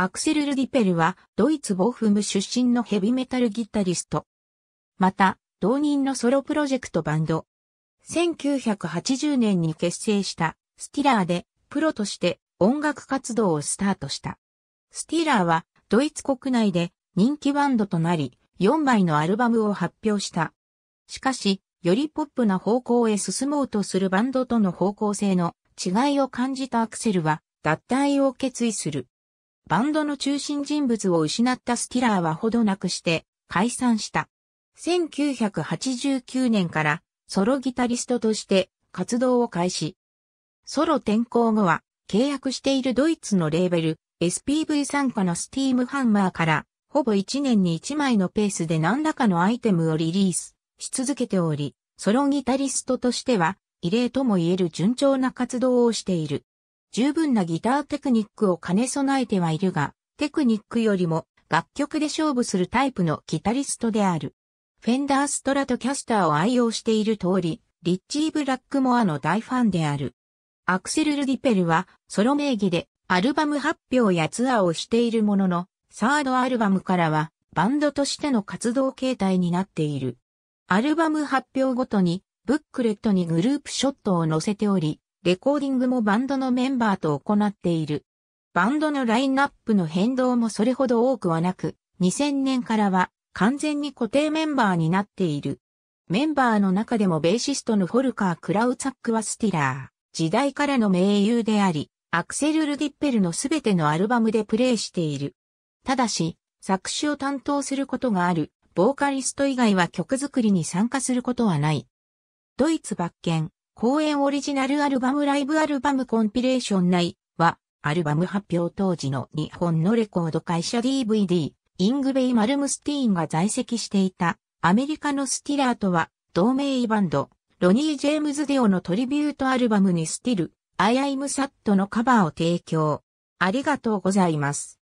アクセル・ルディペルは、ドイツ・ボーフム出身のヘビメタルギタリスト。また、同人のソロプロジェクトバンド。1980年に結成した、スティラーで、プロとして音楽活動をスタートした。スティラーは、ドイツ国内で人気バンドとなり、4枚のアルバムを発表した。しかし、よりポップな方向へ進もうとするバンドとの方向性の違いを感じたアクセルは、脱退を決意する。バンドの中心人物を失ったスティラーはほどなくして解散した。1989年からソロギタリストとして活動を開始。ソロ転向後は契約しているドイツのレーベル SPV 参加のスティームハンマーからほぼ1年に1枚のペースで何らかのアイテムをリリースし続けており、ソロギタリストとしては異例とも言える順調な活動をしている。十分なギターテクニックを兼ね備えてはいるが、テクニックよりも楽曲で勝負するタイプのギタリストである。フェンダーストラトキャスターを愛用している通り、リッチー・ブラックモアの大ファンである。アクセル・ルディペルはソロ名義でアルバム発表やツアーをしているものの、サードアルバムからはバンドとしての活動形態になっている。アルバム発表ごとにブックレットにグループショットを載せており、レコーディングもバンドのメンバーと行っている。バンドのラインナップの変動もそれほど多くはなく、2000年からは完全に固定メンバーになっている。メンバーの中でもベーシストのフォルカー・クラウツァックはスティラー、時代からの名優であり、アクセル・ルディッペルのすべてのアルバムでプレイしている。ただし、作詞を担当することがある、ボーカリスト以外は曲作りに参加することはない。ドイツバッケン、公演オリジナルアルバムライブアルバムコンピレーション内は、アルバム発表当時の日本のレコード会社 DVD、イングベイ・マルムスティーンが在籍していた、アメリカのスティラーとは、同名イバンド、ロニー・ジェームズ・デオのトリビュートアルバムにスティル、アイアイム・サットのカバーを提供。ありがとうございます。